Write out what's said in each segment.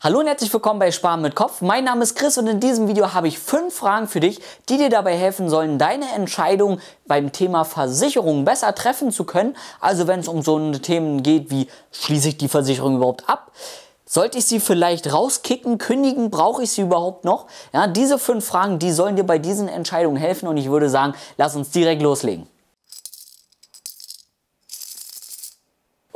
Hallo und herzlich willkommen bei Sparen mit Kopf. Mein Name ist Chris und in diesem Video habe ich fünf Fragen für dich, die dir dabei helfen sollen, deine Entscheidung beim Thema Versicherung besser treffen zu können. Also wenn es um so Themen geht wie schließe ich die Versicherung überhaupt ab? Sollte ich sie vielleicht rauskicken, kündigen, brauche ich sie überhaupt noch? Ja, diese fünf Fragen, die sollen dir bei diesen Entscheidungen helfen und ich würde sagen, lass uns direkt loslegen.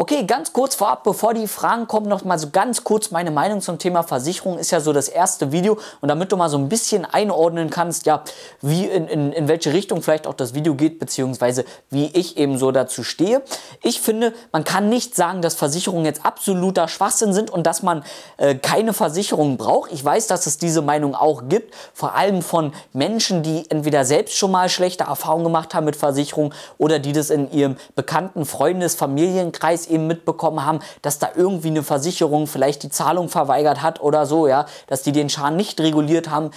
Okay, ganz kurz vorab, bevor die Fragen kommen, noch mal so ganz kurz meine Meinung zum Thema Versicherung. Ist ja so das erste Video und damit du mal so ein bisschen einordnen kannst, ja, wie in, in, in welche Richtung vielleicht auch das Video geht, beziehungsweise wie ich eben so dazu stehe. Ich finde, man kann nicht sagen, dass Versicherungen jetzt absoluter Schwachsinn sind und dass man äh, keine Versicherung braucht. Ich weiß, dass es diese Meinung auch gibt, vor allem von Menschen, die entweder selbst schon mal schlechte Erfahrungen gemacht haben mit Versicherungen oder die das in ihrem bekannten Freundes-Familienkreis eben mitbekommen haben, dass da irgendwie eine Versicherung vielleicht die Zahlung verweigert hat oder so, ja, dass die den Schaden nicht reguliert haben,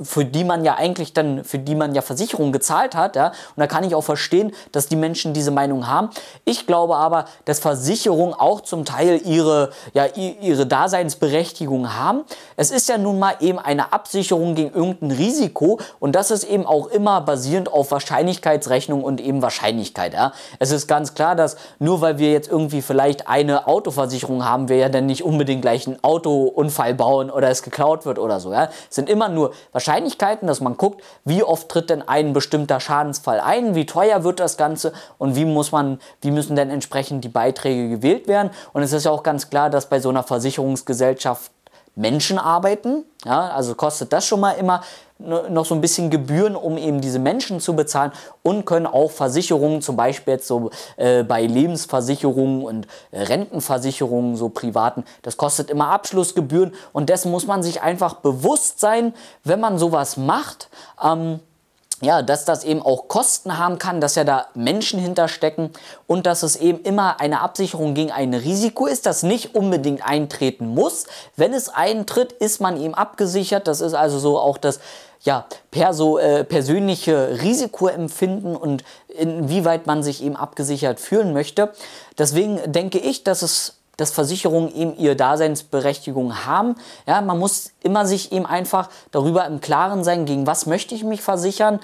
für die man ja eigentlich dann, für die man ja Versicherung gezahlt hat, ja. Und da kann ich auch verstehen, dass die Menschen diese Meinung haben. Ich glaube aber, dass Versicherungen auch zum Teil ihre, ja, ihre Daseinsberechtigung haben. Es ist ja nun mal eben eine Absicherung gegen irgendein Risiko und das ist eben auch immer basierend auf Wahrscheinlichkeitsrechnung und eben Wahrscheinlichkeit, ja. Es ist ganz klar, dass nur weil wir jetzt irgendwie irgendwie vielleicht eine Autoversicherung haben, wir ja dann nicht unbedingt gleich einen Autounfall bauen oder es geklaut wird oder so. Ja? Es sind immer nur Wahrscheinlichkeiten, dass man guckt, wie oft tritt denn ein bestimmter Schadensfall ein, wie teuer wird das Ganze und wie muss man, wie müssen denn entsprechend die Beiträge gewählt werden. Und es ist ja auch ganz klar, dass bei so einer Versicherungsgesellschaft Menschen arbeiten. Ja, also kostet das schon mal immer noch so ein bisschen Gebühren, um eben diese Menschen zu bezahlen und können auch Versicherungen, zum Beispiel jetzt so äh, bei Lebensversicherungen und Rentenversicherungen, so privaten, das kostet immer Abschlussgebühren und dessen muss man sich einfach bewusst sein, wenn man sowas macht. Ähm, ja, dass das eben auch Kosten haben kann, dass ja da Menschen hinterstecken und dass es eben immer eine Absicherung gegen ein Risiko ist, das nicht unbedingt eintreten muss. Wenn es eintritt, ist man eben abgesichert. Das ist also so auch das ja, perso, äh, persönliche Risikoempfinden und inwieweit man sich eben abgesichert fühlen möchte. Deswegen denke ich, dass es dass Versicherungen eben ihre Daseinsberechtigung haben. Ja, man muss immer sich eben einfach darüber im Klaren sein, gegen was möchte ich mich versichern,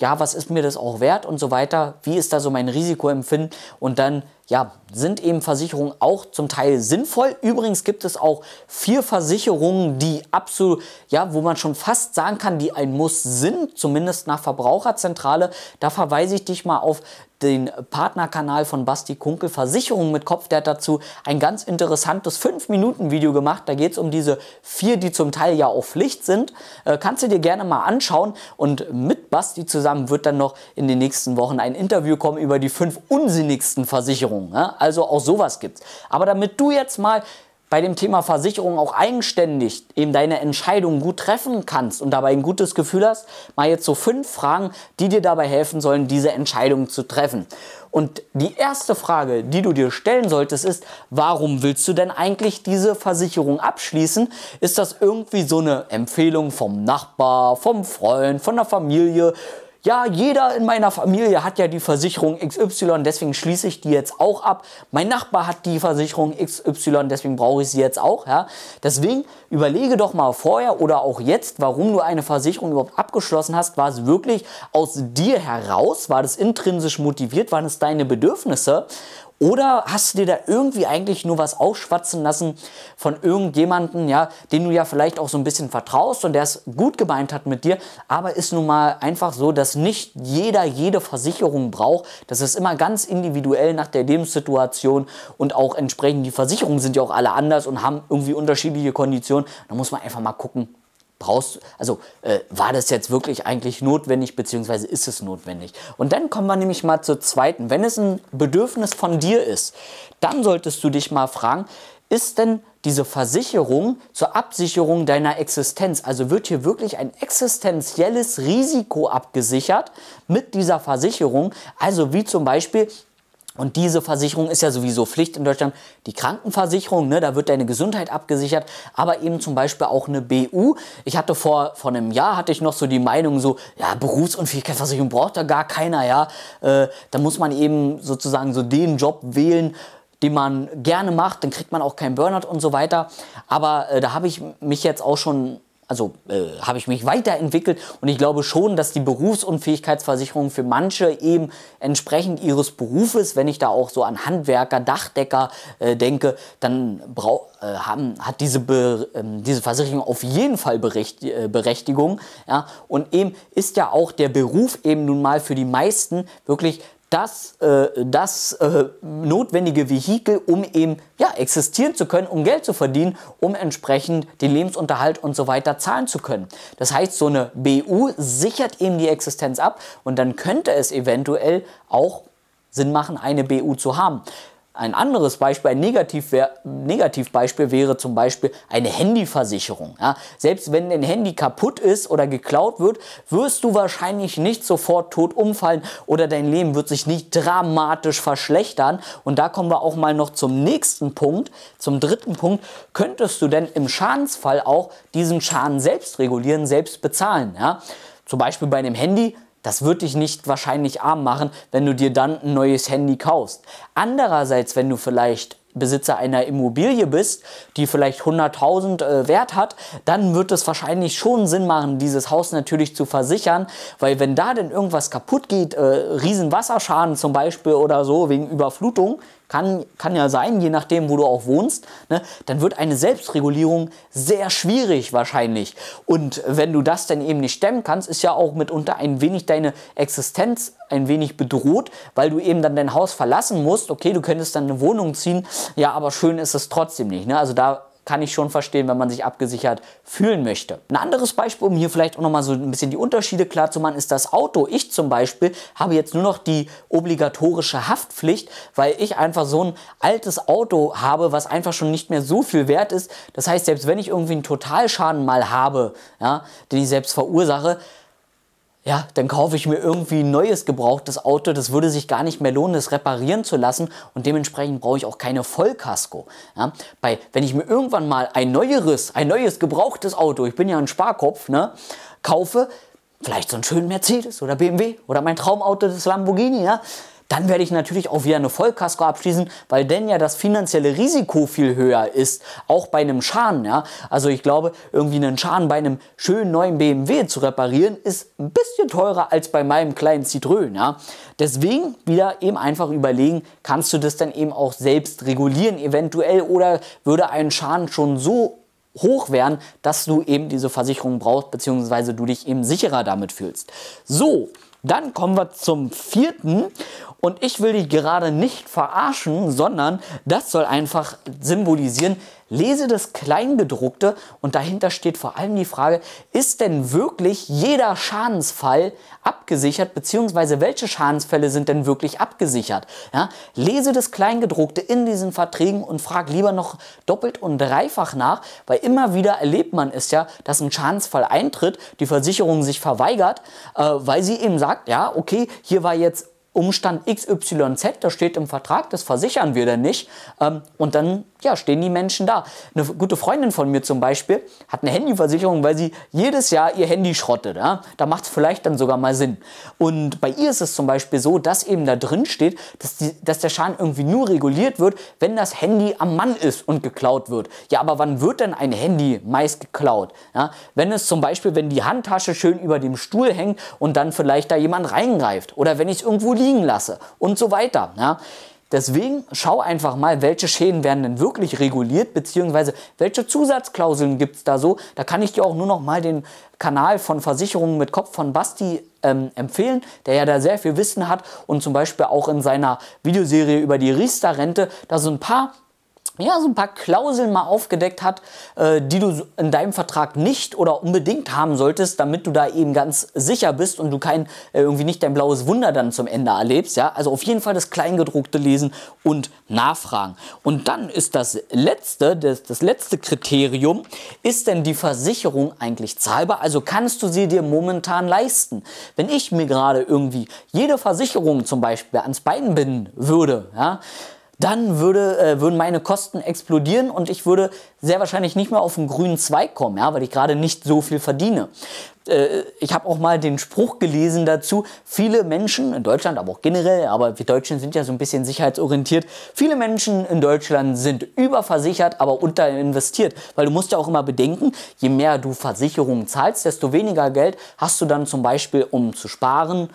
ja, was ist mir das auch wert und so weiter, wie ist da so mein Risikoempfinden und dann ja, sind eben Versicherungen auch zum Teil sinnvoll. Übrigens gibt es auch vier Versicherungen, die absolut, ja, wo man schon fast sagen kann, die ein Muss sind, zumindest nach Verbraucherzentrale. Da verweise ich dich mal auf den Partnerkanal von Basti Kunkel Versicherung mit Kopf. Der hat dazu ein ganz interessantes 5-Minuten-Video gemacht. Da geht es um diese vier, die zum Teil ja auch Pflicht sind. Äh, kannst du dir gerne mal anschauen. Und mit Basti zusammen wird dann noch in den nächsten Wochen ein Interview kommen über die fünf unsinnigsten Versicherungen. Versicherung. Ja? Ne? Also auch sowas gibt's. Aber damit du jetzt mal bei dem Thema Versicherung auch eigenständig eben deine Entscheidung gut treffen kannst und dabei ein gutes Gefühl hast, mal jetzt so fünf Fragen, die dir dabei helfen sollen, diese Entscheidung zu treffen. Und die erste Frage, die du dir stellen solltest, ist, warum willst du denn eigentlich diese Versicherung abschließen? Ist das irgendwie so eine Empfehlung vom Nachbar, vom Freund, von der Familie? ja, jeder in meiner Familie hat ja die Versicherung XY, deswegen schließe ich die jetzt auch ab. Mein Nachbar hat die Versicherung XY, deswegen brauche ich sie jetzt auch. Ja? Deswegen überlege doch mal vorher oder auch jetzt, warum du eine Versicherung überhaupt abgeschlossen hast. War es wirklich aus dir heraus? War das intrinsisch motiviert? Waren es deine Bedürfnisse? Oder hast du dir da irgendwie eigentlich nur was aufschwatzen lassen von irgendjemandem, ja, den du ja vielleicht auch so ein bisschen vertraust und der es gut gemeint hat mit dir, aber ist nun mal einfach so, dass nicht jeder jede Versicherung braucht. Das ist immer ganz individuell nach der Lebenssituation und auch entsprechend die Versicherungen sind ja auch alle anders und haben irgendwie unterschiedliche Konditionen. Da muss man einfach mal gucken, brauchst, also äh, war das jetzt wirklich eigentlich notwendig, beziehungsweise ist es notwendig? Und dann kommen wir nämlich mal zur zweiten. Wenn es ein Bedürfnis von dir ist, dann solltest du dich mal fragen, ist denn diese Versicherung zur Absicherung deiner Existenz? Also wird hier wirklich ein existenzielles Risiko abgesichert mit dieser Versicherung? Also wie zum Beispiel und diese Versicherung ist ja sowieso Pflicht in Deutschland. Die Krankenversicherung, ne, da wird deine Gesundheit abgesichert, aber eben zum Beispiel auch eine BU. Ich hatte vor, vor einem Jahr hatte ich noch so die Meinung, so, ja, Berufsunfähigkeitsversicherung braucht da gar keiner, ja. Äh, da muss man eben sozusagen so den Job wählen, den man gerne macht, dann kriegt man auch keinen Burnout und so weiter. Aber äh, da habe ich mich jetzt auch schon also äh, habe ich mich weiterentwickelt und ich glaube schon, dass die Berufsunfähigkeitsversicherung für manche eben entsprechend ihres Berufes, wenn ich da auch so an Handwerker, Dachdecker äh, denke, dann brau äh, haben, hat diese, Be ähm, diese Versicherung auf jeden Fall Bericht äh, Berechtigung. Ja? Und eben ist ja auch der Beruf eben nun mal für die meisten wirklich das, äh, das äh, notwendige Vehikel, um eben ja, existieren zu können, um Geld zu verdienen, um entsprechend den Lebensunterhalt und so weiter zahlen zu können. Das heißt, so eine BU sichert eben die Existenz ab und dann könnte es eventuell auch Sinn machen, eine BU zu haben. Ein anderes Beispiel, ein Negativbeispiel wäre zum Beispiel eine Handyversicherung. Ja, selbst wenn dein Handy kaputt ist oder geklaut wird, wirst du wahrscheinlich nicht sofort tot umfallen oder dein Leben wird sich nicht dramatisch verschlechtern. Und da kommen wir auch mal noch zum nächsten Punkt, zum dritten Punkt. Könntest du denn im Schadensfall auch diesen Schaden selbst regulieren, selbst bezahlen? Ja? Zum Beispiel bei einem Handy das wird dich nicht wahrscheinlich arm machen, wenn du dir dann ein neues Handy kaufst. Andererseits, wenn du vielleicht Besitzer einer Immobilie bist, die vielleicht 100.000 äh, Wert hat, dann wird es wahrscheinlich schon Sinn machen, dieses Haus natürlich zu versichern, weil wenn da denn irgendwas kaputt geht, äh, Riesenwasserschaden zum Beispiel oder so wegen Überflutung, kann, kann ja sein, je nachdem, wo du auch wohnst, ne, dann wird eine Selbstregulierung sehr schwierig wahrscheinlich. Und wenn du das dann eben nicht stemmen kannst, ist ja auch mitunter ein wenig deine Existenz ein wenig bedroht, weil du eben dann dein Haus verlassen musst. Okay, du könntest dann eine Wohnung ziehen, ja, aber schön ist es trotzdem nicht. Ne? Also da kann ich schon verstehen, wenn man sich abgesichert fühlen möchte. Ein anderes Beispiel, um hier vielleicht auch nochmal so ein bisschen die Unterschiede klar zu machen, ist das Auto. Ich zum Beispiel habe jetzt nur noch die obligatorische Haftpflicht, weil ich einfach so ein altes Auto habe, was einfach schon nicht mehr so viel wert ist. Das heißt, selbst wenn ich irgendwie einen Totalschaden mal habe, ja, den ich selbst verursache, ja, dann kaufe ich mir irgendwie ein neues gebrauchtes Auto. Das würde sich gar nicht mehr lohnen, das reparieren zu lassen. Und dementsprechend brauche ich auch keine Vollkasko. Ja, bei, wenn ich mir irgendwann mal ein neueres, ein neues gebrauchtes Auto, ich bin ja ein Sparkopf, ne, kaufe, vielleicht so einen schönen Mercedes oder BMW oder mein Traumauto, das Lamborghini, ja, dann werde ich natürlich auch wieder eine Vollkasko abschließen, weil denn ja das finanzielle Risiko viel höher ist, auch bei einem Schaden. Ja? Also ich glaube, irgendwie einen Schaden bei einem schönen neuen BMW zu reparieren, ist ein bisschen teurer als bei meinem kleinen Citroën. Ja? Deswegen wieder eben einfach überlegen, kannst du das dann eben auch selbst regulieren eventuell oder würde ein Schaden schon so hoch werden, dass du eben diese Versicherung brauchst, beziehungsweise du dich eben sicherer damit fühlst. So, dann kommen wir zum vierten und ich will dich gerade nicht verarschen, sondern das soll einfach symbolisieren, lese das Kleingedruckte und dahinter steht vor allem die Frage, ist denn wirklich jeder Schadensfall abgesichert, beziehungsweise welche Schadensfälle sind denn wirklich abgesichert? Ja, lese das Kleingedruckte in diesen Verträgen und frag lieber noch doppelt und dreifach nach, weil immer wieder erlebt man es ja, dass ein Schadensfall eintritt, die Versicherung sich verweigert, äh, weil sie eben sagt, ja, okay, hier war jetzt Umstand XYZ, das steht im Vertrag, das versichern wir denn nicht. Ähm, und dann ja, stehen die Menschen da. Eine gute Freundin von mir zum Beispiel hat eine Handyversicherung, weil sie jedes Jahr ihr Handy schrottet. Ja? Da macht es vielleicht dann sogar mal Sinn. Und bei ihr ist es zum Beispiel so, dass eben da drin steht, dass, die, dass der Schaden irgendwie nur reguliert wird, wenn das Handy am Mann ist und geklaut wird. Ja, aber wann wird denn ein Handy meist geklaut? Ja? Wenn es zum Beispiel, wenn die Handtasche schön über dem Stuhl hängt und dann vielleicht da jemand reingreift oder wenn ich es irgendwo liegen lasse und so weiter. Ja? Deswegen schau einfach mal, welche Schäden werden denn wirklich reguliert, beziehungsweise welche Zusatzklauseln gibt es da so. Da kann ich dir auch nur noch mal den Kanal von Versicherungen mit Kopf von Basti ähm, empfehlen, der ja da sehr viel Wissen hat und zum Beispiel auch in seiner Videoserie über die Riester-Rente da so ein paar ja, so ein paar Klauseln mal aufgedeckt hat, äh, die du in deinem Vertrag nicht oder unbedingt haben solltest, damit du da eben ganz sicher bist und du kein äh, irgendwie nicht dein blaues Wunder dann zum Ende erlebst, ja? Also auf jeden Fall das Kleingedruckte lesen und nachfragen. Und dann ist das letzte, das, das letzte Kriterium, ist denn die Versicherung eigentlich zahlbar? Also kannst du sie dir momentan leisten? Wenn ich mir gerade irgendwie jede Versicherung zum Beispiel ans Bein binden würde, ja? dann würde, äh, würden meine Kosten explodieren und ich würde sehr wahrscheinlich nicht mehr auf den grünen Zweig kommen, ja, weil ich gerade nicht so viel verdiene. Äh, ich habe auch mal den Spruch gelesen dazu, viele Menschen in Deutschland, aber auch generell, aber wir Deutschen sind ja so ein bisschen sicherheitsorientiert, viele Menschen in Deutschland sind überversichert, aber unterinvestiert, weil du musst ja auch immer bedenken, je mehr du Versicherungen zahlst, desto weniger Geld hast du dann zum Beispiel, um zu sparen,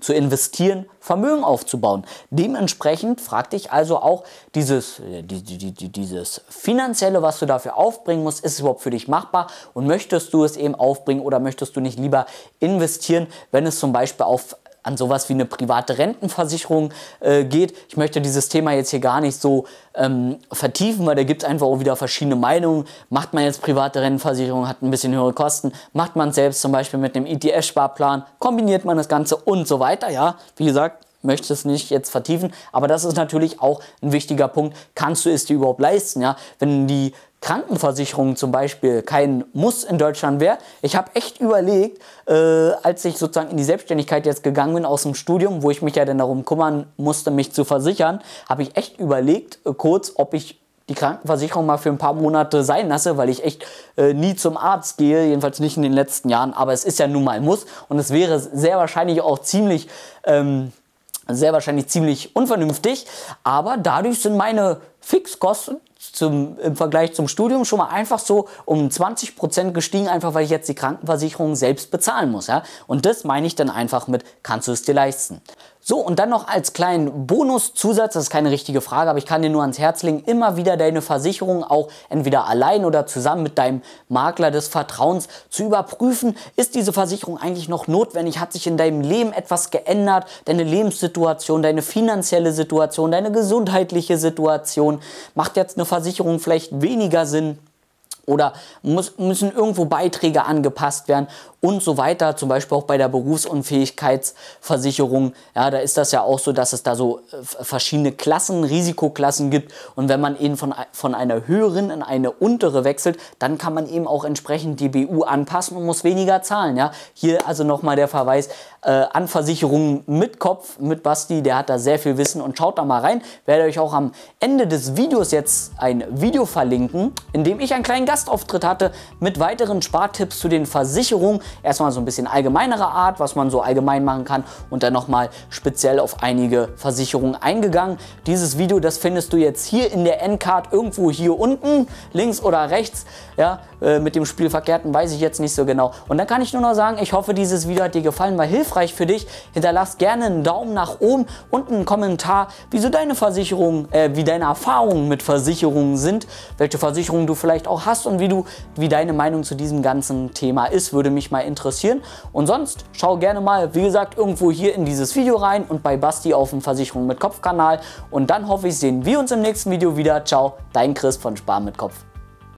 zu investieren, Vermögen aufzubauen. Dementsprechend fragt dich also auch dieses, äh, die, die, die, dieses finanzielle, was du dafür aufbringen musst, ist es überhaupt für dich machbar und möchtest du es eben aufbringen oder möchtest du nicht lieber investieren, wenn es zum Beispiel auf an sowas wie eine private Rentenversicherung äh, geht. Ich möchte dieses Thema jetzt hier gar nicht so ähm, vertiefen, weil da gibt es einfach auch wieder verschiedene Meinungen. Macht man jetzt private Rentenversicherung, hat ein bisschen höhere Kosten. Macht man selbst zum Beispiel mit einem ETF-Sparplan, kombiniert man das Ganze und so weiter. Ja, wie gesagt, möchte es nicht jetzt vertiefen, aber das ist natürlich auch ein wichtiger Punkt. Kannst du es dir überhaupt leisten? Ja, wenn die Krankenversicherung zum Beispiel kein Muss in Deutschland wäre. Ich habe echt überlegt, äh, als ich sozusagen in die Selbstständigkeit jetzt gegangen bin aus dem Studium, wo ich mich ja dann darum kümmern musste, mich zu versichern, habe ich echt überlegt, äh, kurz, ob ich die Krankenversicherung mal für ein paar Monate sein lasse, weil ich echt äh, nie zum Arzt gehe, jedenfalls nicht in den letzten Jahren, aber es ist ja nun mal ein Muss und es wäre sehr wahrscheinlich auch ziemlich... Ähm, sehr wahrscheinlich ziemlich unvernünftig, aber dadurch sind meine Fixkosten zum, im Vergleich zum Studium schon mal einfach so um 20 Prozent gestiegen, einfach weil ich jetzt die Krankenversicherung selbst bezahlen muss. Ja? Und das meine ich dann einfach mit, kannst du es dir leisten. So, und dann noch als kleinen Bonuszusatz, das ist keine richtige Frage, aber ich kann dir nur ans Herz legen, immer wieder deine Versicherung auch entweder allein oder zusammen mit deinem Makler des Vertrauens zu überprüfen, ist diese Versicherung eigentlich noch notwendig, hat sich in deinem Leben etwas geändert, deine Lebenssituation, deine finanzielle Situation, deine gesundheitliche Situation, macht jetzt eine Versicherung vielleicht weniger Sinn? oder muss, müssen irgendwo Beiträge angepasst werden und so weiter. Zum Beispiel auch bei der Berufsunfähigkeitsversicherung. Ja, da ist das ja auch so, dass es da so äh, verschiedene Klassen, Risikoklassen gibt. Und wenn man eben von, von einer höheren in eine untere wechselt, dann kann man eben auch entsprechend die BU anpassen und muss weniger zahlen. Ja, hier also nochmal der Verweis äh, an Versicherungen mit Kopf, mit Basti. Der hat da sehr viel Wissen und schaut da mal rein. Werde euch auch am Ende des Videos jetzt ein Video verlinken, in dem ich einen kleinen Gast Gastauftritt hatte mit weiteren Spartipps zu den Versicherungen. Erstmal so ein bisschen allgemeinerer Art, was man so allgemein machen kann und dann nochmal speziell auf einige Versicherungen eingegangen. Dieses Video, das findest du jetzt hier in der Endcard irgendwo hier unten, links oder rechts. Ja, äh, mit dem Spiel verkehrten, weiß ich jetzt nicht so genau. Und dann kann ich nur noch sagen, ich hoffe, dieses Video hat dir gefallen, war hilfreich für dich. Hinterlass gerne einen Daumen nach oben und einen Kommentar, wieso deine Versicherung, äh, wie deine Erfahrungen mit Versicherungen sind, welche Versicherungen du vielleicht auch hast und wie du, wie deine Meinung zu diesem ganzen Thema ist, würde mich mal interessieren. Und sonst schau gerne mal, wie gesagt, irgendwo hier in dieses Video rein und bei Basti auf dem Versicherung mit Kopf Kanal. Und dann hoffe ich, sehen wir uns im nächsten Video wieder. Ciao, dein Chris von Spar mit Kopf.